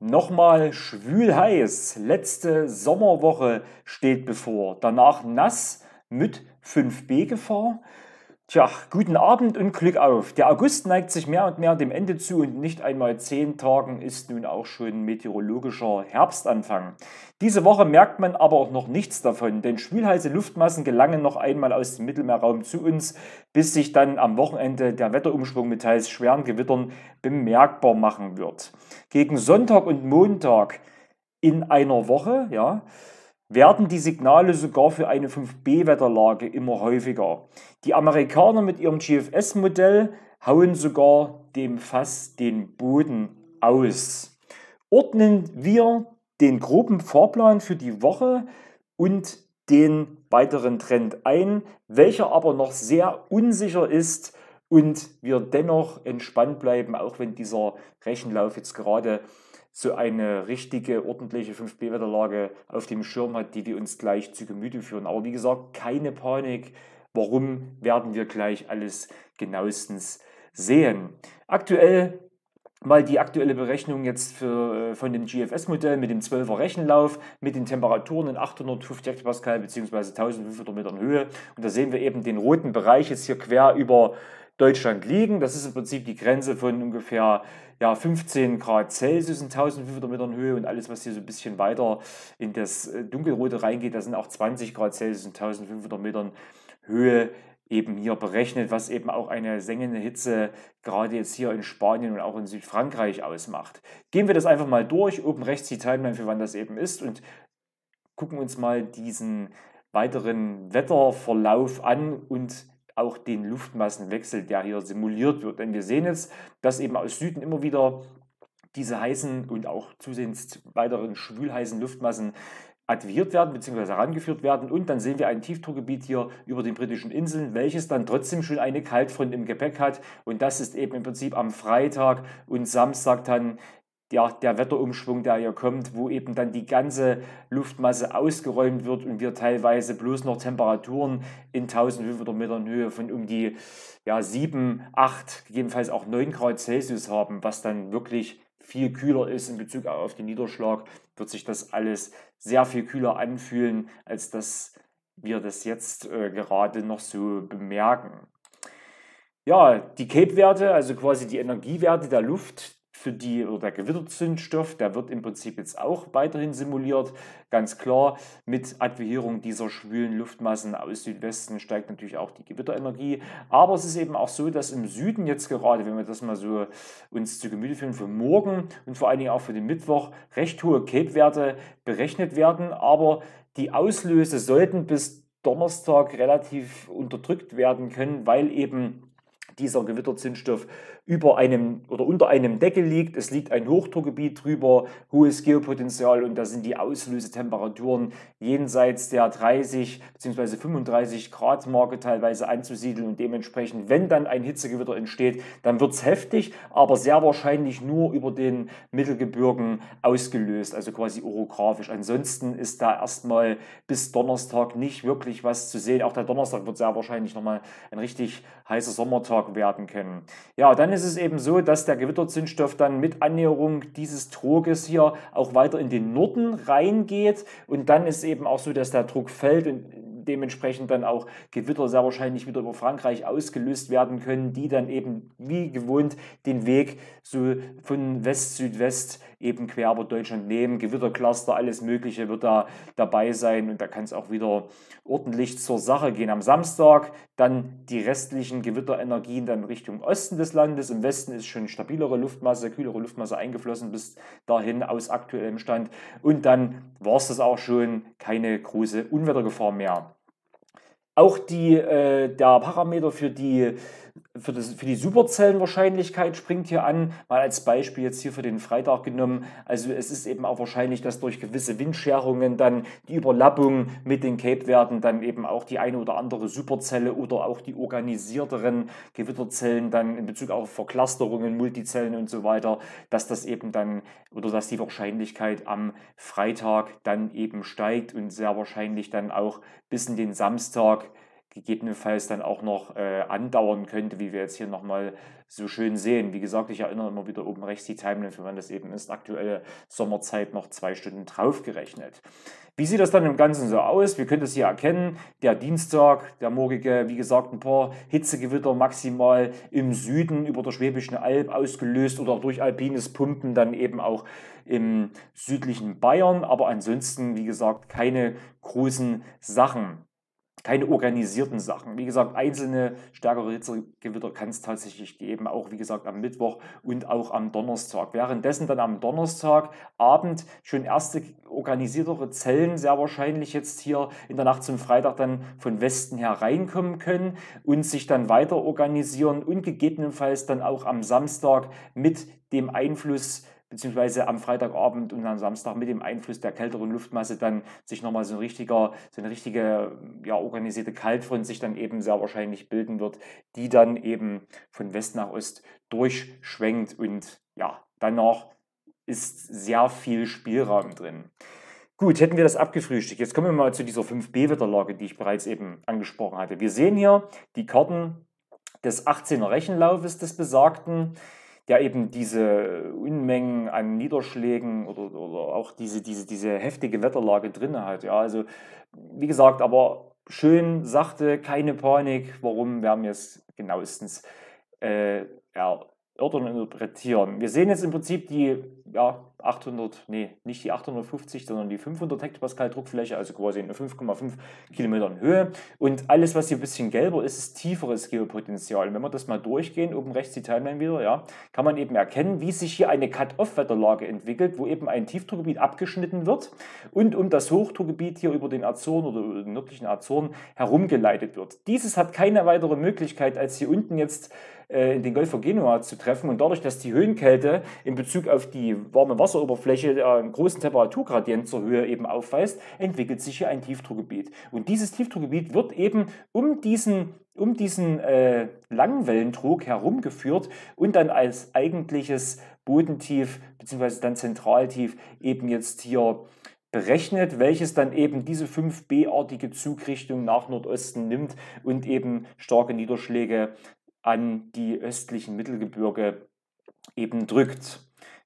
Nochmal schwül heiß. Letzte Sommerwoche steht bevor. Danach nass mit 5B-Gefahr. Tja, guten Abend und Glück auf. Der August neigt sich mehr und mehr dem Ende zu und nicht einmal zehn Tagen ist nun auch schon meteorologischer Herbstanfang. Diese Woche merkt man aber auch noch nichts davon, denn schwülheiße Luftmassen gelangen noch einmal aus dem Mittelmeerraum zu uns, bis sich dann am Wochenende der Wetterumschwung mit teils schweren Gewittern bemerkbar machen wird. Gegen Sonntag und Montag in einer Woche, ja, werden die Signale sogar für eine 5B-Wetterlage immer häufiger. Die Amerikaner mit ihrem GFS-Modell hauen sogar dem Fass den Boden aus. Ordnen wir den groben Fahrplan für die Woche und den weiteren Trend ein, welcher aber noch sehr unsicher ist und wir dennoch entspannt bleiben, auch wenn dieser Rechenlauf jetzt gerade so eine richtige, ordentliche 5B-Wetterlage auf dem Schirm hat, die wir uns gleich zu Gemüte führen. Aber wie gesagt, keine Panik. Warum werden wir gleich alles genauestens sehen? Aktuell mal die aktuelle Berechnung jetzt für, äh, von dem GFS-Modell mit dem 12er Rechenlauf, mit den Temperaturen in 850 Hektopaskal bzw. 1500 Metern Höhe. Und da sehen wir eben den roten Bereich jetzt hier quer über Deutschland liegen. Das ist im Prinzip die Grenze von ungefähr ja, 15 Grad Celsius in 1500 Metern Höhe und alles, was hier so ein bisschen weiter in das äh, Dunkelrote reingeht, das sind auch 20 Grad Celsius in 1500 Metern Höhe eben hier berechnet, was eben auch eine sengende Hitze gerade jetzt hier in Spanien und auch in Südfrankreich ausmacht. Gehen wir das einfach mal durch. Oben rechts die Timeline, für wann das eben ist und gucken uns mal diesen weiteren Wetterverlauf an und auch den Luftmassenwechsel, der hier simuliert wird. Denn wir sehen jetzt, dass eben aus Süden immer wieder diese heißen und auch zusehends weiteren schwülheißen Luftmassen aktiviert werden bzw. herangeführt werden. Und dann sehen wir ein Tiefdruckgebiet hier über den britischen Inseln, welches dann trotzdem schon eine Kaltfront im Gepäck hat. Und das ist eben im Prinzip am Freitag und Samstag dann der, der Wetterumschwung, der hier kommt, wo eben dann die ganze Luftmasse ausgeräumt wird und wir teilweise bloß noch Temperaturen in 1500 Metern Höhe von um die ja, 7, 8, gegebenenfalls auch 9 Grad Celsius haben, was dann wirklich viel kühler ist in Bezug auf den Niederschlag, wird sich das alles sehr viel kühler anfühlen, als dass wir das jetzt äh, gerade noch so bemerken. Ja, die Cape-Werte, also quasi die Energiewerte der Luft, für die oder der Gewitterzündstoff, der wird im Prinzip jetzt auch weiterhin simuliert. Ganz klar, mit Advihierung dieser schwülen Luftmassen aus Südwesten steigt natürlich auch die Gewitterenergie. Aber es ist eben auch so, dass im Süden jetzt gerade, wenn wir das mal so uns zu Gemüte führen, für morgen und vor allen Dingen auch für den Mittwoch recht hohe Cape-Werte berechnet werden. Aber die Auslöse sollten bis Donnerstag relativ unterdrückt werden können, weil eben dieser Gewitterzündstoff über einem oder unter einem Deckel liegt. Es liegt ein Hochdruckgebiet drüber, hohes Geopotenzial und da sind die Auslösetemperaturen jenseits der 30 bzw. 35 Grad Marke teilweise anzusiedeln und dementsprechend, wenn dann ein Hitzegewitter entsteht, dann wird es heftig, aber sehr wahrscheinlich nur über den Mittelgebirgen ausgelöst, also quasi orografisch. Ansonsten ist da erstmal bis Donnerstag nicht wirklich was zu sehen. Auch der Donnerstag wird sehr wahrscheinlich nochmal ein richtig heißer Sommertag werden können. Ja, dann ist es eben so, dass der Gewitterzündstoff dann mit Annäherung dieses Troges hier auch weiter in den Norden reingeht. Und dann ist eben auch so, dass der Druck fällt und dementsprechend dann auch Gewitter sehr wahrscheinlich wieder über Frankreich ausgelöst werden können, die dann eben wie gewohnt den Weg so von West-Südwest eben quer über Deutschland nehmen. Gewittercluster, alles Mögliche wird da dabei sein und da kann es auch wieder ordentlich zur Sache gehen. Am Samstag dann die restlichen Gewitterenergien dann Richtung Osten des Landes. Im Westen ist schon stabilere Luftmasse, kühlere Luftmasse eingeflossen bis dahin aus aktuellem Stand. Und dann war es das auch schon, keine große Unwettergefahr mehr. Auch die, äh, der Parameter für die für, das, für die Superzellenwahrscheinlichkeit springt hier an, mal als Beispiel jetzt hier für den Freitag genommen. Also es ist eben auch wahrscheinlich, dass durch gewisse Windscherungen dann die Überlappung mit den Cape-Werten dann eben auch die eine oder andere Superzelle oder auch die organisierteren Gewitterzellen dann in Bezug auf Verklasterungen, Multizellen und so weiter, dass das eben dann oder dass die Wahrscheinlichkeit am Freitag dann eben steigt und sehr wahrscheinlich dann auch bis in den Samstag gegebenenfalls dann auch noch äh, andauern könnte, wie wir jetzt hier nochmal so schön sehen. Wie gesagt, ich erinnere immer wieder oben rechts die Timeline, für wann das eben ist, aktuelle Sommerzeit noch zwei Stunden draufgerechnet. Wie sieht das dann im Ganzen so aus? Wir können das hier erkennen. Der Dienstag, der morgige, wie gesagt, ein paar Hitzegewitter maximal im Süden über der Schwäbischen Alb ausgelöst oder durch alpines Pumpen dann eben auch im südlichen Bayern. Aber ansonsten, wie gesagt, keine großen Sachen keine organisierten Sachen. Wie gesagt, einzelne stärkere Hitzegewitter kann es tatsächlich geben, auch wie gesagt am Mittwoch und auch am Donnerstag. Währenddessen dann am Donnerstagabend schon erste organisiertere Zellen sehr wahrscheinlich jetzt hier in der Nacht zum Freitag dann von Westen hereinkommen können und sich dann weiter organisieren und gegebenenfalls dann auch am Samstag mit dem Einfluss beziehungsweise am Freitagabend und am Samstag mit dem Einfluss der kälteren Luftmasse dann sich nochmal so ein richtiger, so eine richtige, ja, organisierte Kaltfront sich dann eben sehr wahrscheinlich bilden wird, die dann eben von West nach Ost durchschwenkt und ja, danach ist sehr viel Spielraum drin. Gut, hätten wir das abgefrühstückt. Jetzt kommen wir mal zu dieser 5B-Wetterlage, die ich bereits eben angesprochen hatte. Wir sehen hier die Karten des 18er Rechenlaufes des besagten der eben diese Unmengen an Niederschlägen oder, oder auch diese, diese, diese heftige Wetterlage drin hat. Ja, also wie gesagt, aber schön, sachte, keine Panik. Warum? Wir haben jetzt genauestens äh, Irrtum interpretieren. Wir sehen jetzt im Prinzip die ja, 800, nee, nicht die 850, sondern die 500 Hektopascal Druckfläche, also quasi in 5,5 Kilometern Höhe. Und alles, was hier ein bisschen gelber ist, ist tieferes Geopotenzial. wenn wir das mal durchgehen, oben rechts die Timeline wieder, ja, kann man eben erkennen, wie sich hier eine Cut-Off-Wetterlage entwickelt, wo eben ein Tiefdruckgebiet abgeschnitten wird und um das Hochdruckgebiet hier über den Azoren oder über den nördlichen Azoren herumgeleitet wird. Dieses hat keine weitere Möglichkeit, als hier unten jetzt äh, in den Golf von Genua zu treffen. Und dadurch, dass die Höhenkälte in Bezug auf die warme Wasseroberfläche äh, einen großen Temperaturgradient zur Höhe eben aufweist, entwickelt sich hier ein Tiefdruckgebiet. Und dieses Tiefdruckgebiet wird eben um diesen um diesen äh, Langwellendruck herumgeführt und dann als eigentliches Bodentief bzw. dann Zentraltief eben jetzt hier berechnet, welches dann eben diese 5b-artige Zugrichtung nach Nordosten nimmt und eben starke Niederschläge an die östlichen Mittelgebirge eben drückt.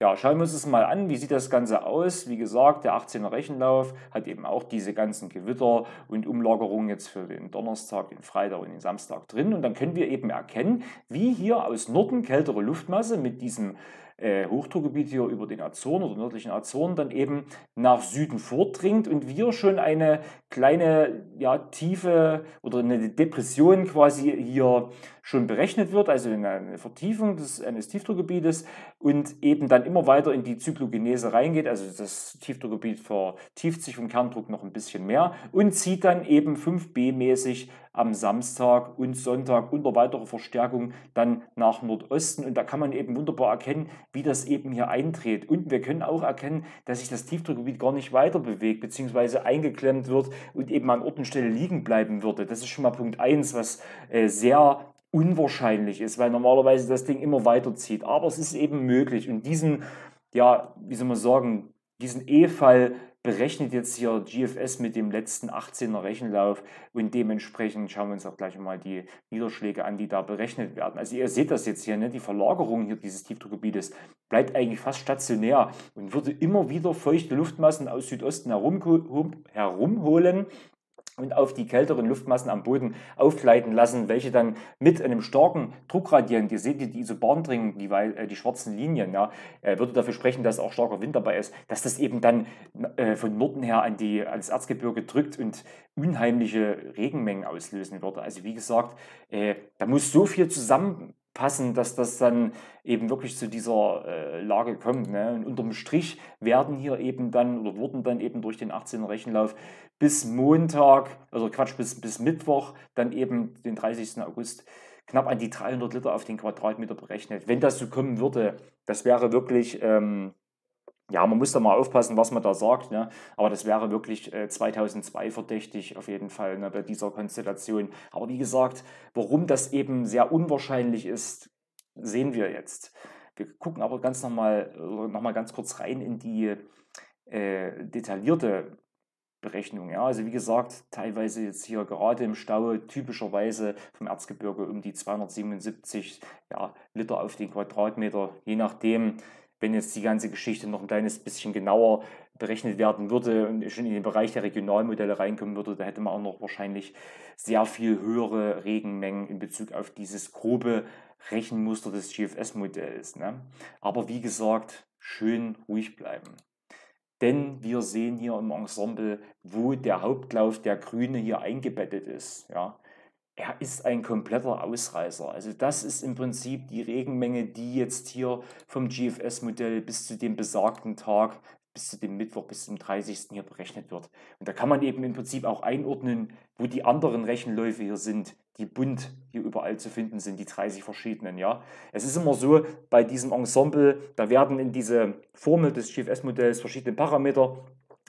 Ja, schauen wir uns das mal an. Wie sieht das Ganze aus? Wie gesagt, der 18er Rechenlauf hat eben auch diese ganzen Gewitter und Umlagerungen jetzt für den Donnerstag, den Freitag und den Samstag drin. Und dann können wir eben erkennen, wie hier aus Norden kältere Luftmasse mit diesem äh, Hochdruckgebiet hier über den Azoren oder nördlichen Azoren dann eben nach Süden vordringt und wir schon eine kleine ja, Tiefe oder eine Depression quasi hier schon berechnet wird, also eine Vertiefung des, eines Tiefdruckgebietes und eben dann immer weiter in die Zyklogenese reingeht. Also das Tiefdruckgebiet vertieft sich vom Kerndruck noch ein bisschen mehr und zieht dann eben 5b-mäßig am Samstag und Sonntag unter weiterer Verstärkung dann nach Nordosten. Und da kann man eben wunderbar erkennen, wie das eben hier eintritt. Und wir können auch erkennen, dass sich das Tiefdruckgebiet gar nicht weiter bewegt bzw. eingeklemmt wird und eben an Ort und Stelle liegen bleiben würde. Das ist schon mal Punkt 1, was äh, sehr unwahrscheinlich ist, weil normalerweise das Ding immer weiterzieht. Aber es ist eben möglich. Und diesen, ja, wie soll man sagen, diesen E-Fall berechnet jetzt hier GFS mit dem letzten 18er Rechenlauf und dementsprechend schauen wir uns auch gleich mal die Niederschläge an, die da berechnet werden. Also ihr seht das jetzt hier, ne? die Verlagerung hier dieses Tiefdruckgebietes bleibt eigentlich fast stationär und würde immer wieder feuchte Luftmassen aus Südosten herum, herumholen und auf die kälteren Luftmassen am Boden aufgleiten lassen, welche dann mit einem starken Druck radieren. Ihr seht, die, die die, äh, die schwarzen Linien, ja, äh, würde dafür sprechen, dass auch starker Wind dabei ist, dass das eben dann äh, von Norden her an die, ans Erzgebirge drückt und unheimliche Regenmengen auslösen würde. Also wie gesagt, äh, da muss so viel zusammen passend, dass das dann eben wirklich zu dieser äh, Lage kommt. Ne? Und unterm Strich werden hier eben dann oder wurden dann eben durch den 18. Rechenlauf bis Montag, also Quatsch, bis, bis Mittwoch, dann eben den 30. August knapp an die 300 Liter auf den Quadratmeter berechnet. Wenn das so kommen würde, das wäre wirklich ähm, ja, man muss da mal aufpassen, was man da sagt, ne? aber das wäre wirklich äh, 2002 verdächtig auf jeden Fall ne, bei dieser Konstellation. Aber wie gesagt, warum das eben sehr unwahrscheinlich ist, sehen wir jetzt. Wir gucken aber ganz nochmal äh, noch mal ganz kurz rein in die äh, detaillierte Berechnung. Ja? Also wie gesagt, teilweise jetzt hier gerade im Stau typischerweise vom Erzgebirge um die 277 ja, Liter auf den Quadratmeter, je nachdem wenn jetzt die ganze Geschichte noch ein kleines bisschen genauer berechnet werden würde und schon in den Bereich der Regionalmodelle reinkommen würde, da hätte man auch noch wahrscheinlich sehr viel höhere Regenmengen in Bezug auf dieses grobe Rechenmuster des GFS-Modells. Ne? Aber wie gesagt, schön ruhig bleiben. Denn wir sehen hier im Ensemble, wo der Hauptlauf der Grüne hier eingebettet ist. Ja? er ist ein kompletter Ausreißer. Also das ist im Prinzip die Regenmenge, die jetzt hier vom GFS-Modell bis zu dem besagten Tag, bis zu dem Mittwoch, bis zum 30. hier berechnet wird. Und da kann man eben im Prinzip auch einordnen, wo die anderen Rechenläufe hier sind, die bunt hier überall zu finden sind, die 30 verschiedenen. Ja, Es ist immer so, bei diesem Ensemble, da werden in diese Formel des GFS-Modells verschiedene Parameter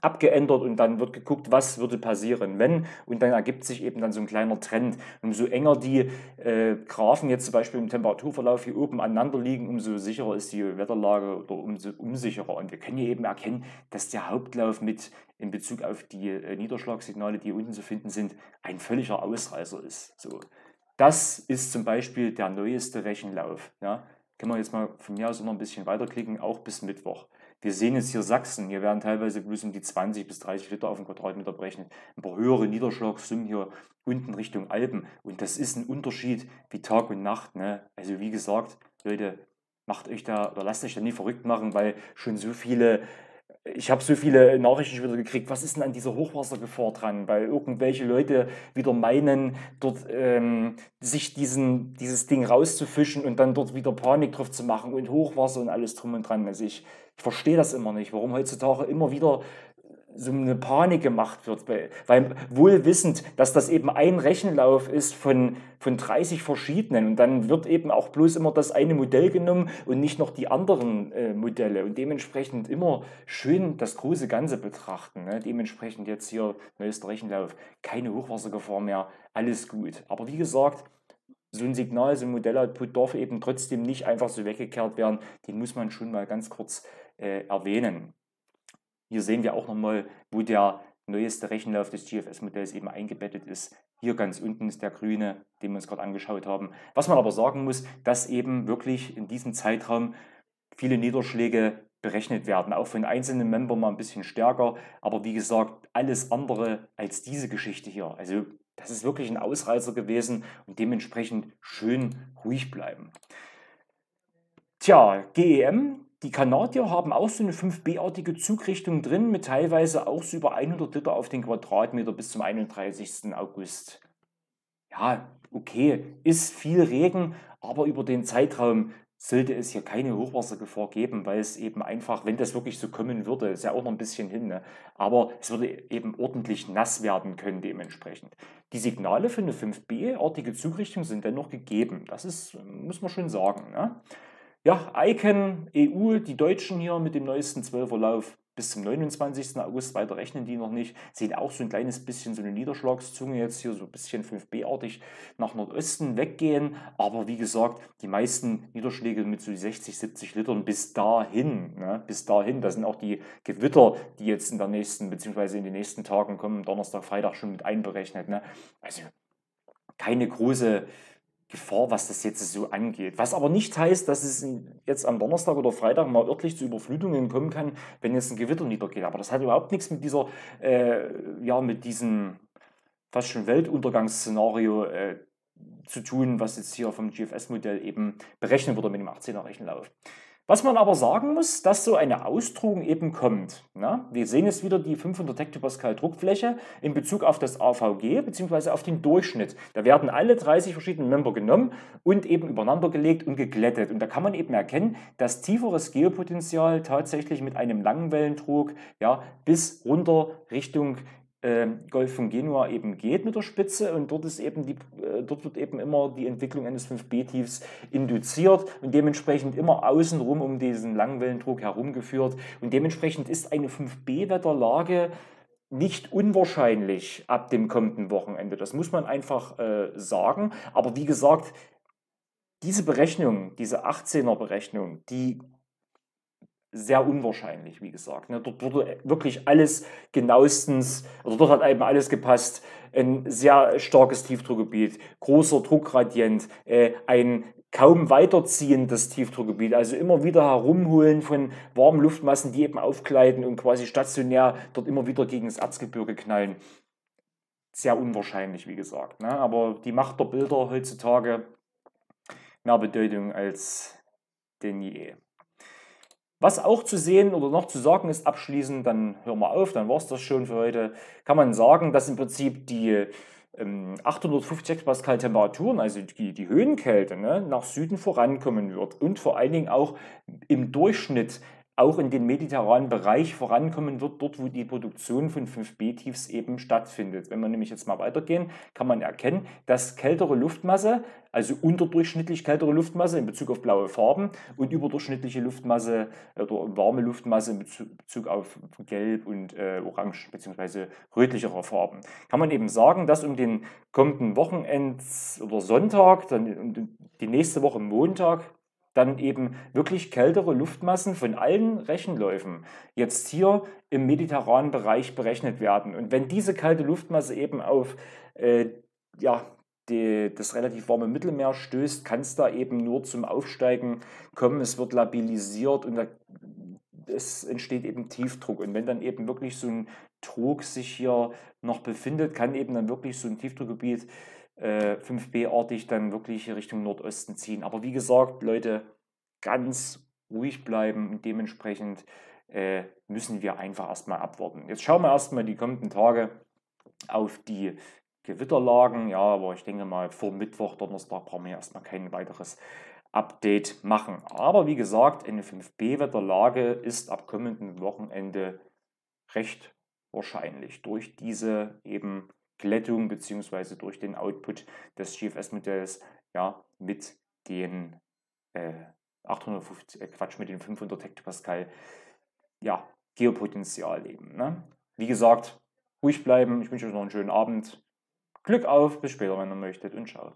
abgeändert und dann wird geguckt, was würde passieren, wenn. Und dann ergibt sich eben dann so ein kleiner Trend. umso enger die äh, Graphen jetzt zum Beispiel im Temperaturverlauf hier oben aneinander liegen, umso sicherer ist die Wetterlage oder umso unsicherer. Und wir können hier eben erkennen, dass der Hauptlauf mit in Bezug auf die äh, Niederschlagssignale, die unten zu finden sind, ein völliger Ausreißer ist. So. Das ist zum Beispiel der neueste Rechenlauf. Ja. Können wir jetzt mal von mir aus noch ein bisschen weiterklicken, auch bis Mittwoch. Wir sehen jetzt hier Sachsen, hier werden teilweise bloß um die 20 bis 30 Liter auf den Quadratmeter berechnet. Ein paar höhere Niederschlagssummen hier unten Richtung Alpen. Und das ist ein Unterschied wie Tag und Nacht. Ne? Also wie gesagt, Leute, macht euch da oder lasst euch da nie verrückt machen, weil schon so viele ich habe so viele Nachrichten schon wieder gekriegt, was ist denn an dieser Hochwassergefahr dran? Weil irgendwelche Leute wieder meinen, dort ähm, sich diesen, dieses Ding rauszufischen und dann dort wieder Panik drauf zu machen und Hochwasser und alles drum und dran. Also ich, ich verstehe das immer nicht, warum heutzutage immer wieder so eine Panik gemacht wird, weil wohl wissend, dass das eben ein Rechenlauf ist von, von 30 verschiedenen und dann wird eben auch bloß immer das eine Modell genommen und nicht noch die anderen äh, Modelle und dementsprechend immer schön das große Ganze betrachten. Ne? Dementsprechend jetzt hier neuester Rechenlauf, keine Hochwassergefahr mehr, alles gut. Aber wie gesagt, so ein Signal, so ein Modelloutput darf eben trotzdem nicht einfach so weggekehrt werden, den muss man schon mal ganz kurz äh, erwähnen. Hier sehen wir auch nochmal, wo der neueste Rechenlauf des GFS-Modells eben eingebettet ist. Hier ganz unten ist der grüne, den wir uns gerade angeschaut haben. Was man aber sagen muss, dass eben wirklich in diesem Zeitraum viele Niederschläge berechnet werden. Auch von einzelnen Member mal ein bisschen stärker, aber wie gesagt, alles andere als diese Geschichte hier. Also das ist wirklich ein Ausreißer gewesen und dementsprechend schön ruhig bleiben. Tja, GEM, die Kanadier haben auch so eine 5B-artige Zugrichtung drin, mit teilweise auch so über 100 Liter auf den Quadratmeter bis zum 31. August. Ja, okay, ist viel Regen, aber über den Zeitraum sollte es hier keine Hochwassergefahr geben, weil es eben einfach, wenn das wirklich so kommen würde, ist ja auch noch ein bisschen hin, ne? aber es würde eben ordentlich nass werden können dementsprechend. Die Signale für eine 5b-artige Zugrichtung sind dennoch gegeben, das ist, muss man schon sagen. Ne? Ja, Icon EU, die Deutschen hier mit dem neuesten 12er Lauf bis zum 29. August, weiter rechnen die noch nicht. Sieht auch so ein kleines bisschen so eine Niederschlagszunge jetzt hier, so ein bisschen 5B-artig nach Nordosten weggehen. Aber wie gesagt, die meisten Niederschläge mit so 60, 70 Litern bis dahin. Ne? Bis dahin, das sind auch die Gewitter, die jetzt in der nächsten, beziehungsweise in den nächsten Tagen kommen, Donnerstag, Freitag schon mit einberechnet. Ne? Also keine große Gefahr, was das jetzt so angeht. Was aber nicht heißt, dass es jetzt am Donnerstag oder Freitag mal örtlich zu Überflutungen kommen kann, wenn jetzt ein Gewitter niedergeht. Aber das hat überhaupt nichts mit dieser, äh, ja, mit diesem fast schon Weltuntergangsszenario äh, zu tun, was jetzt hier vom GFS-Modell eben berechnet wurde mit dem 18er Rechenlauf. Was man aber sagen muss, dass so eine Austrugung eben kommt. Na, ne? wir sehen jetzt wieder die 500 Hektopascal Druckfläche in Bezug auf das AVG bzw. auf den Durchschnitt. Da werden alle 30 verschiedenen Member genommen und eben übereinander gelegt und geglättet. Und da kann man eben erkennen, dass tieferes Geopotenzial tatsächlich mit einem langen Wellendruck ja, bis runter Richtung ähm, Golf von Genua eben geht mit der Spitze und dort ist eben die, äh, dort wird eben immer die Entwicklung eines 5B-Tiefs induziert und dementsprechend immer außenrum um diesen Langwellendruck herumgeführt und dementsprechend ist eine 5B-Wetterlage nicht unwahrscheinlich ab dem kommenden Wochenende. Das muss man einfach äh, sagen. Aber wie gesagt, diese Berechnung, diese 18er-Berechnung, die sehr unwahrscheinlich, wie gesagt. Ne? Dort wurde wirklich alles genauestens, oder also dort hat eben alles gepasst. Ein sehr starkes Tiefdruckgebiet, großer Druckgradient, äh, ein kaum weiterziehendes Tiefdruckgebiet, also immer wieder herumholen von warmen Luftmassen, die eben aufgleiten und quasi stationär dort immer wieder gegen das Erzgebirge knallen. Sehr unwahrscheinlich, wie gesagt. Ne? Aber die Macht der Bilder heutzutage mehr Bedeutung als denn je. Was auch zu sehen oder noch zu sagen ist, abschließend, dann hören wir auf, dann war es das schon für heute, kann man sagen, dass im Prinzip die 850 ähm, Hektopaskal Temperaturen, also die, die Höhenkälte, ne, nach Süden vorankommen wird und vor allen Dingen auch im Durchschnitt auch in den mediterranen Bereich vorankommen wird, dort wo die Produktion von 5B-Tiefs eben stattfindet. Wenn wir nämlich jetzt mal weitergehen, kann man erkennen, dass kältere Luftmasse, also unterdurchschnittlich kältere Luftmasse in Bezug auf blaue Farben und überdurchschnittliche Luftmasse äh, oder warme Luftmasse in Bezug auf gelb und äh, orange bzw. rötlichere Farben. Kann man eben sagen, dass um den kommenden Wochenend oder Sonntag, dann um die nächste Woche Montag, dann eben wirklich kältere Luftmassen von allen Rechenläufen jetzt hier im mediterranen Bereich berechnet werden. Und wenn diese kalte Luftmasse eben auf äh, ja, die, das relativ warme Mittelmeer stößt, kann es da eben nur zum Aufsteigen kommen. Es wird labilisiert und da, es entsteht eben Tiefdruck. Und wenn dann eben wirklich so ein Trog sich hier noch befindet, kann eben dann wirklich so ein Tiefdruckgebiet 5b-artig äh, dann wirklich Richtung Nordosten ziehen. Aber wie gesagt, Leute, ganz ruhig bleiben und dementsprechend äh, müssen wir einfach erstmal abwarten. Jetzt schauen wir erstmal die kommenden Tage auf die Gewitterlagen. Ja, aber ich denke mal, vor Mittwoch, Donnerstag brauchen wir erstmal kein weiteres Update machen. Aber wie gesagt, eine 5B-Wetterlage ist ab kommenden Wochenende recht wahrscheinlich durch diese eben Glättung beziehungsweise durch den Output des GFS-Modells ja, mit den äh, 850, äh, Quatsch, mit den 500 Hektopascal ja, Geopotenzial eben. Ne? Wie gesagt, ruhig bleiben. Ich wünsche euch noch einen schönen Abend. Glück auf, bis später, wenn ihr möchtet und ciao.